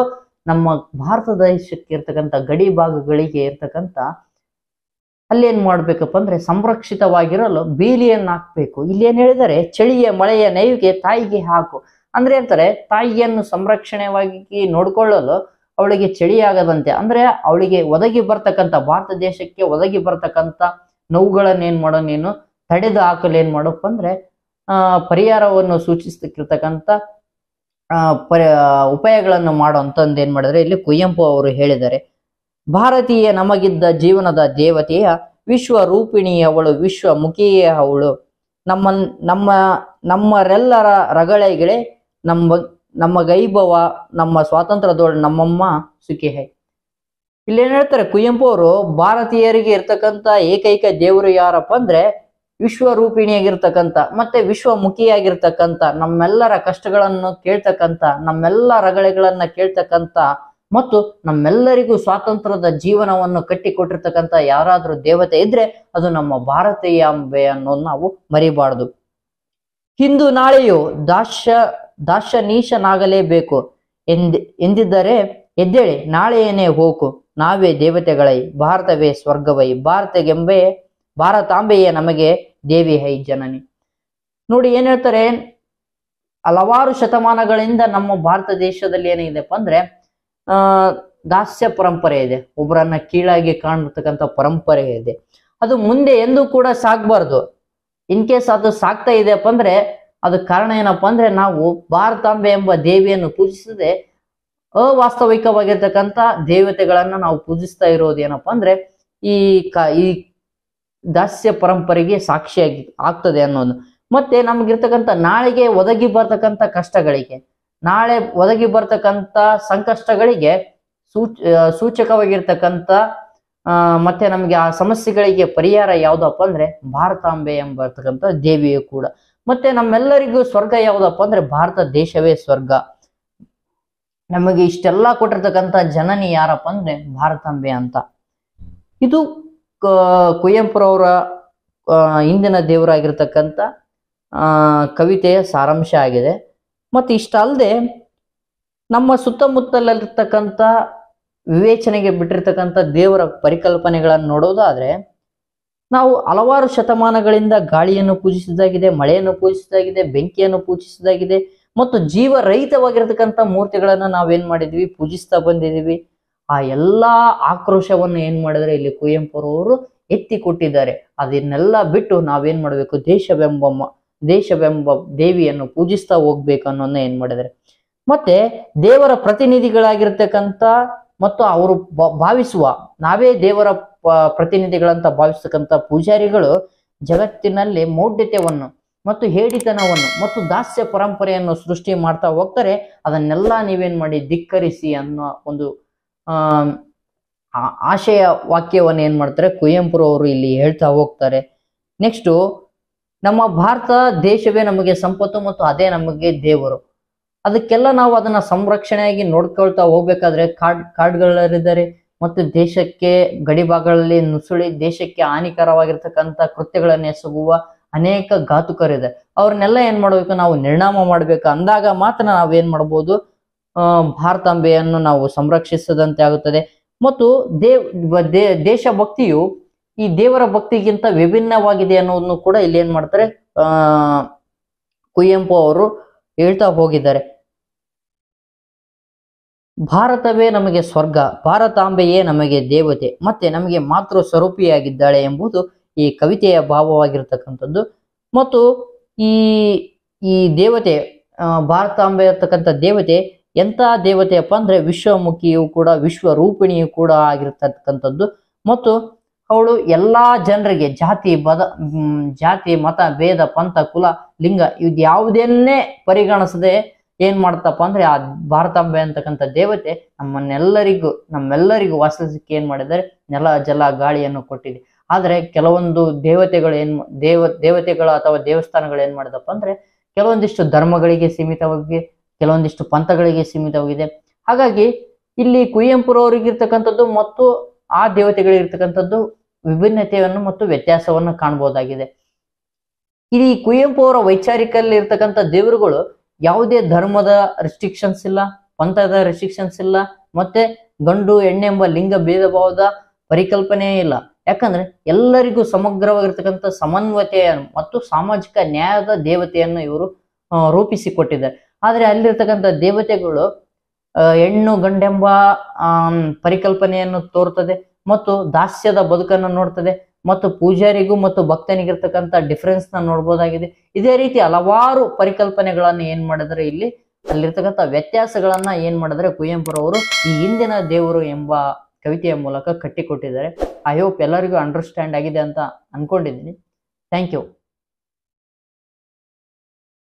ನಮ್ಮ ಭಾರತ ದೇಶಕ್ಕೆ ಇರ್ತಕ್ಕಂಥ ಗಡಿ ಭಾಗಗಳಿಗೆ ಇರ್ತಕ್ಕಂಥ ಅಲ್ಲೇನ್ ಮಾಡ್ಬೇಕಪ್ಪ ಅಂದ್ರೆ ಸಂರಕ್ಷಿತವಾಗಿರಲು ಬೀಲಿಯನ್ನು ಹಾಕ್ಬೇಕು ಏನ್ ಹೇಳಿದರೆ ಚಳಿಯ ಮಳೆಯ ನೈವಿಗೆ ತಾಯಿಗೆ ಹಾಕು ಅಂದ್ರೆ ಅಂತಾರೆ ತಾಯಿಯನ್ನು ಸಂರಕ್ಷಣೆವಾಗಿ ನೋಡಿಕೊಳ್ಳಲು ಅವಳಿಗೆ ಆಗದಂತೆ ಅಂದ್ರೆ ಅವಳಿಗೆ ಒದಗಿ ಬರ್ತಕ್ಕಂತ ಭಾರತ ದೇಶಕ್ಕೆ ಒದಗಿ ಬರ್ತಕ್ಕಂಥ ನೋವುಗಳನ್ನ ಏನ್ ಮಾಡೋ ನೀನು ತಡೆದು ಹಾಕಲು ಏನ್ ಮಾಡಪ್ಪ ಅಂದ್ರೆ ಆ ಪರಿಹಾರವನ್ನು ಆ ಪರಿ ಉಪಾಯಗಳನ್ನು ಮಾಡೋ ಅಂತಂದು ಏನ್ ಮಾಡಿದ್ರೆ ಇಲ್ಲಿ ಕುವೆಂಪು ಅವರು ಹೇಳಿದ್ದಾರೆ ಭಾರತೀಯ ನಮಗಿದ್ದ ಜೀವನದ ದೇವತೆಯ ವಿಶ್ವ ರೂಪಿಣಿಯವಳು ವಿಶ್ವಮುಖಿಯೇ ಅವಳು ನಮ್ಮ ನಮ್ಮ ನಮ್ಮರೆಲ್ಲರ ರಗಳೆಗಳೇ ನಮ್ಮ ನಮ್ಮ ಗೈಭವ ನಮ್ಮ ಸ್ವಾತಂತ್ರ್ಯದೊಳಗೆ ನಮ್ಮಮ್ಮ ಸುಖಿ ಹೈ ಇಲ್ಲೇನು ಹೇಳ್ತಾರೆ ಕುವೆಂಪು ಅವರು ಭಾರತೀಯರಿಗೆ ಇರ್ತಕ್ಕಂಥ ಏಕೈಕ ದೇವರು ಯಾರಪ್ಪ ಅಂದ್ರೆ ವಿಶ್ವರೂಪಿಣಿಯಾಗಿರ್ತಕ್ಕಂಥ ಮತ್ತೆ ವಿಶ್ವಮುಖಿಯಾಗಿರ್ತಕ್ಕಂಥ ನಮ್ಮೆಲ್ಲರ ಕಷ್ಟಗಳನ್ನು ಕೇಳ್ತಕ್ಕಂಥ ನಮ್ಮೆಲ್ಲ ರಗಳೆಗಳನ್ನ ಕೇಳ್ತಕ್ಕಂಥ ಮತ್ತು ನಮ್ಮೆಲ್ಲರಿಗೂ ಸ್ವಾತಂತ್ರ್ಯದ ಜೀವನವನ್ನು ಕಟ್ಟಿಕೊಟ್ಟಿರ್ತಕ್ಕಂಥ ಯಾರಾದರೂ ದೇವತೆ ಇದ್ರೆ ಅದು ನಮ್ಮ ಭಾರತೀಯ ಅನ್ನೋದು ನಾವು ಮರಿಬಾರ್ದು ಹಿಂದೂ ನಾಳೆಯು ದಾಶ್ಯ ದಾಶನೀಶನಾಗಲೇಬೇಕು ಎಂದ ಎಂದಿದ್ದರೆ ಎದ್ದೇಳಿ ಏನೇ ಹೋಗು ನಾವೇ ದೇವತೆಗಳೈ ಭಾರತವೇ ಸ್ವರ್ಗವೈ ಭಾರತಗೆಂಬೆ ಭಾರತಾಂಬೆಯೇ ನಮಗೆ ದೇವಿ ಹೈ ಜನನಿ ನೋಡಿ ಏನ್ ಹೇಳ್ತಾರೆ ಹಲವಾರು ಶತಮಾನಗಳಿಂದ ನಮ್ಮ ಭಾರತ ದೇಶದಲ್ಲಿ ಏನಿದೆಪ್ಪ ಅಂದ್ರೆ ಆ ದಾಸ್ಯ ಪರಂಪರೆ ಇದೆ ಒಬ್ಬರನ್ನ ಕೀಳಾಗಿ ಕಾಣ್ತಕ್ಕಂಥ ಪರಂಪರೆ ಇದೆ ಅದು ಮುಂದೆ ಎಂದೂ ಕೂಡ ಸಾಕ್ಬಾರ್ದು ಇನ್ ಕೇಸ್ ಅದು ಸಾಕ್ತಾ ಇದೆಯಪ್ಪ ಅಂದ್ರೆ ಅದಕ್ಕೆ ಕಾರಣ ಏನಪ್ಪಾ ಅಂದ್ರೆ ನಾವು ಭಾರತಾಂಬೆ ಎಂಬ ದೇವಿಯನ್ನು ಪೂಜಿಸದೆ ಅವಾಸ್ತವಿಕವಾಗಿರ್ತಕ್ಕಂಥ ದೇವತೆಗಳನ್ನು ನಾವು ಪೂಜಿಸ್ತಾ ಇರೋದು ಏನಪ್ಪಾ ಅಂದ್ರೆ ಈ ಕ ಈ ದಾಸ್ಯ ಪರಂಪರೆಗೆ ಸಾಕ್ಷಿಯಾಗಿ ಆಗ್ತದೆ ಅನ್ನೋದು ಮತ್ತೆ ನಮ್ಗಿರ್ತಕ್ಕಂಥ ನಾಳೆಗೆ ಒದಗಿ ಬರ್ತಕ್ಕಂಥ ಕಷ್ಟಗಳಿಗೆ ನಾಳೆ ಒದಗಿ ಬರ್ತಕ್ಕಂಥ ಸಂಕಷ್ಟಗಳಿಗೆ ಸೂಚ ಸೂಚಕವಾಗಿರ್ತಕ್ಕಂಥ ಮತ್ತೆ ನಮಗೆ ಆ ಸಮಸ್ಯೆಗಳಿಗೆ ಪರಿಹಾರ ಯಾವುದಪ್ಪ ಅಂದ್ರೆ ಭಾರತಾಂಬೆ ಎಂಬರ್ತಕ್ಕಂಥ ದೇವಿಯು ಕೂಡ ಮತ್ತೆ ನಮ್ಮೆಲ್ಲರಿಗೂ ಸ್ವರ್ಗ ಯಾವುದಪ್ಪ ಅಂದ್ರೆ ಭಾರತ ದೇಶವೇ ಸ್ವರ್ಗ ನಮಗೆ ಇಷ್ಟೆಲ್ಲ ಕೊಟ್ಟಿರ್ತಕ್ಕಂಥ ಜನನಿ ಯಾರಪ್ಪ ಅಂದ್ರೆ ಭಾರತಾಂಬೆ ಅಂತ ಇದು ಕುವೆಂಪುರವರ ಇಂದಿನ ದೇವರಾಗಿರ್ತಕ್ಕಂಥ ಕವಿತೆಯ ಸಾರಾಂಶ ಆಗಿದೆ ಮತ್ತು ಅಲ್ಲದೆ ನಮ್ಮ ಸುತ್ತಮುತ್ತಲಲ್ಲಿರ್ತಕ್ಕಂಥ ವಿವೇಚನೆಗೆ ಬಿಟ್ಟಿರ್ತಕ್ಕಂಥ ದೇವರ ಪರಿಕಲ್ಪನೆಗಳನ್ನು ನೋಡೋದಾದರೆ ನಾವು ಹಲವಾರು ಶತಮಾನಗಳಿಂದ ಗಾಳಿಯನ್ನು ಪೂಜಿಸಿದಾಗಿದೆ ಮಳೆಯನ್ನು ಪೂಜಿಸಿದಾಗಿದೆ ಬೆಂಕಿಯನ್ನು ಪೂಜಿಸಿದಾಗಿದೆ ಮತ್ತು ಜೀವ ರಹಿತವಾಗಿರತಕ್ಕಂಥ ಮೂರ್ತಿಗಳನ್ನು ನಾವೇನ್ ಮಾಡಿದ್ವಿ ಪೂಜಿಸ್ತಾ ಬಂದಿದ್ದೀವಿ ಆ ಎಲ್ಲಾ ಆಕ್ರೋಶವನ್ನು ಏನ್ ಮಾಡಿದ್ರೆ ಇಲ್ಲಿ ಕುವೆಂಪುರವರು ಎತ್ತಿ ಕೊಟ್ಟಿದ್ದಾರೆ ಅದನ್ನೆಲ್ಲ ಬಿಟ್ಟು ನಾವೇನ್ ಮಾಡಬೇಕು ದೇಶವೆಂಬ ದೇಶವೆಂಬ ದೇವಿಯನ್ನು ಪೂಜಿಸ್ತಾ ಹೋಗ್ಬೇಕು ಅನ್ನೋದನ್ನ ಏನ್ ಮಾಡಿದ್ರೆ ಮತ್ತೆ ದೇವರ ಪ್ರತಿನಿಧಿಗಳಾಗಿರ್ತಕ್ಕಂಥ ಮತ್ತು ಅವರು ಭಾವಿಸುವ ನಾವೇ ದೇವರ ಪ್ರತಿನಿಧಿಗಳಂತ ಭಾವಿಸ್ತಕ್ಕಂಥ ಪೂಜಾರಿಗಳು ಜಗತ್ತಿನಲ್ಲಿ ಮೌಢ್ಯತೆಯನ್ನು ಮತ್ತು ಹೇಡಿತನವನ್ನು ಮತ್ತು ದಾಸ್ಯ ಪರಂಪರೆಯನ್ನು ಸೃಷ್ಟಿ ಮಾಡ್ತಾ ಹೋಗ್ತಾರೆ ಅದನ್ನೆಲ್ಲ ನೀವೇನ್ ಮಾಡಿ ಧಿಕ್ಕರಿಸಿ ಅನ್ನೋ ಒಂದು ಆಶಯ ವಾಕ್ಯವನ್ನು ಏನ್ ಮಾಡ್ತಾರೆ ಕುವೆಂಪುರವರು ಅವರು ಇಲ್ಲಿ ಹೇಳ್ತಾ ಹೋಗ್ತಾರೆ ನೆಕ್ಸ್ಟು ನಮ್ಮ ಭಾರತ ದೇಶವೇ ನಮಗೆ ಸಂಪತ್ತು ಮತ್ತು ಅದೇ ನಮಗೆ ದೇವರು ಅದಕ್ಕೆಲ್ಲ ನಾವು ಅದನ್ನ ಸಂರಕ್ಷಣೆಯಾಗಿ ನೋಡ್ಕೊಳ್ತಾ ಹೋಗ್ಬೇಕಾದ್ರೆ ಕಾಡ್ ಕಾರ್ಡ್ಗಳಿದ್ದಾರೆ ಮತ್ತು ದೇಶಕ್ಕೆ ಗಡಿಭಾಗಗಳಲ್ಲಿ ನುಸುಳಿ ದೇಶಕ್ಕೆ ಹಾನಿಕರವಾಗಿರ್ತಕ್ಕಂಥ ಕೃತ್ಯಗಳನ್ನು ಎಸಗುವ ಅನೇಕ ಘಾತುಕರಿದೆ ಅವ್ರನ್ನೆಲ್ಲ ಏನ್ ಮಾಡಬೇಕು ನಾವು ನಿರ್ಣಾಮ ಮಾಡಬೇಕು ಅಂದಾಗ ಮಾತ್ರ ನಾವು ಏನ್ ಮಾಡ್ಬೋದು ಭಾರತಾಂಬೆಯನ್ನು ನಾವು ಸಂರಕ್ಷಿಸದಂತೆ ಆಗುತ್ತದೆ ಮತ್ತು ದೇವ್ ದೇ ದೇಶ ಭಕ್ತಿಯು ಈ ದೇವರ ಭಕ್ತಿಗಿಂತ ವಿಭಿನ್ನವಾಗಿದೆ ಅನ್ನೋದನ್ನು ಕೂಡ ಇಲ್ಲಿ ಏನ್ ಮಾಡ್ತಾರೆ ಕುವೆಂಪು ಅವರು ಹೇಳ್ತಾ ಹೋಗಿದ್ದಾರೆ ಭಾರತವೇ ನಮಗೆ ಸ್ವರ್ಗ ಭಾರತಾಂಬೆಯೇ ನಮಗೆ ದೇವತೆ ಮತ್ತೆ ನಮಗೆ ಮಾತೃ ಸ್ವರೂಪಿಯಾಗಿದ್ದಾಳೆ ಎಂಬುದು ಈ ಕವಿತೆಯ ಭಾವವಾಗಿರ್ತಕ್ಕಂಥದ್ದು ಮತ್ತು ಈ ಈ ದೇವತೆ ಭಾರತಾಂಬೆ ಇರತಕ್ಕಂಥ ದೇವತೆ ಎಂಥ ದೇವತೆಯಪ್ಪ ಅಂದರೆ ವಿಶ್ವಮುಖಿಯೂ ಕೂಡ ವಿಶ್ವರೂಪಿಣಿಯು ಕೂಡ ಆಗಿರ್ತಕ್ಕಂಥದ್ದು ಮತ್ತು ಅವಳು ಎಲ್ಲ ಜನರಿಗೆ ಜಾತಿ ಬದ ಜಾತಿ ಮತ ಭೇದ ಪಂಥ ಕುಲ ಲಿಂಗ ಇದು ಯಾವುದನ್ನೇ ಪರಿಗಣಿಸದೆ ಏನ್ ಮಾಡ್ತಪ್ಪ ಅಂದ್ರೆ ಆ ಭಾರತಾಂಬೆ ಅಂತಕ್ಕಂಥ ದೇವತೆ ನಮ್ಮನ್ನೆಲ್ಲರಿಗೂ ನಮ್ಮೆಲ್ಲರಿಗೂ ವಾಸಿಸಕ್ಕೆ ಏನ್ ಮಾಡಿದ್ದಾರೆ ನೆಲ ಜಲ ಗಾಳಿಯನ್ನು ಕೊಟ್ಟಿದೆ ಆದ್ರೆ ಕೆಲವೊಂದು ದೇವತೆಗಳು ಏನ್ ದೇವ ದೇವತೆಗಳು ಅಥವಾ ದೇವಸ್ಥಾನಗಳು ಏನ್ ಮಾಡಿದಪ್ಪ ಅಂದ್ರೆ ಕೆಲವೊಂದಿಷ್ಟು ಧರ್ಮಗಳಿಗೆ ಸೀಮಿತವಾಗಿ ಕೆಲವೊಂದಿಷ್ಟು ಪಂಥಗಳಿಗೆ ಸೀಮಿತವಾಗಿದೆ ಹಾಗಾಗಿ ಇಲ್ಲಿ ಕುವೆಂಪುರವರಿಗಿರ್ತಕ್ಕಂಥದ್ದು ಮತ್ತು ಆ ದೇವತೆಗಳಿರ್ತಕ್ಕಂಥದ್ದು ವಿಭಿನ್ನತೆಯನ್ನು ಮತ್ತು ವ್ಯತ್ಯಾಸವನ್ನು ಕಾಣಬಹುದಾಗಿದೆ ಇಲ್ಲಿ ಕುವೆಂಪು ಅವರ ವೈಚಾರಿಕಲ್ಲಿ ಇರ್ತಕ್ಕಂಥ ದೇವರುಗಳು ಯಾವುದೇ ಧರ್ಮದ ರೆಸ್ಟ್ರಿಕ್ಷನ್ಸ್ ಇಲ್ಲ ಪಂಥದ ರೆಸ್ಟ್ರಿಕ್ಷನ್ಸ್ ಇಲ್ಲ ಮತ್ತೆ ಗಂಡು ಹೆಣ್ಣೆ ಎಂಬ ಲಿಂಗ ಭೇದ ಭಾವದ ಪರಿಕಲ್ಪನೆ ಇಲ್ಲ ಯಾಕಂದ್ರೆ ಎಲ್ಲರಿಗೂ ಸಮಗ್ರವಾಗಿರ್ತಕ್ಕಂಥ ಸಮನ್ವಯತೆಯನ್ನು ಮತ್ತು ಸಾಮಾಜಿಕ ನ್ಯಾಯದ ದೇವತೆಯನ್ನು ಇವರು ರೂಪಿಸಿಕೊಟ್ಟಿದ್ದಾರೆ ಆದರೆ ಅಲ್ಲಿರ್ತಕ್ಕಂಥ ದೇವತೆಗಳು ಹೆಣ್ಣು ಗಂಡೆಂಬ ಪರಿಕಲ್ಪನೆಯನ್ನು ತೋರ್ತದೆ ಮತ್ತು ದಾಸ್ಯದ ಬದುಕನ್ನು ನೋಡ್ತದೆ ಮತ್ತು ಪೂಜಾರಿಗೂ ಮತ್ತು ಭಕ್ತನಿಗಿರ್ತಕ್ಕಂಥ ಡಿಫ್ರೆನ್ಸ್ ನ ನೋಡ್ಬೋದಾಗಿದೆ ಇದೇ ರೀತಿ ಹಲವಾರು ಪರಿಕಲ್ಪನೆಗಳನ್ನು ಏನ್ ಮಾಡಿದ್ರೆ ಇಲ್ಲಿ ಅಲ್ಲಿರ್ತಕ್ಕಂಥ ವ್ಯತ್ಯಾಸಗಳನ್ನ ಏನ್ ಮಾಡಿದ್ರೆ ಕುವೆಂಪುರವರು ಈ ಹಿಂದಿನ ದೇವರು ಎಂಬ ಕವಿತೆಯ ಮೂಲಕ ಕಟ್ಟಿಕೊಟ್ಟಿದ್ದಾರೆ ಐ ಹೋಪ್ ಎಲ್ಲರಿಗೂ ಅಂಡರ್ಸ್ಟ್ಯಾಂಡ್ ಆಗಿದೆ ಅಂತ ಅನ್ಕೊಂಡಿದ್ದೀನಿ ಥ್ಯಾಂಕ್ ಯು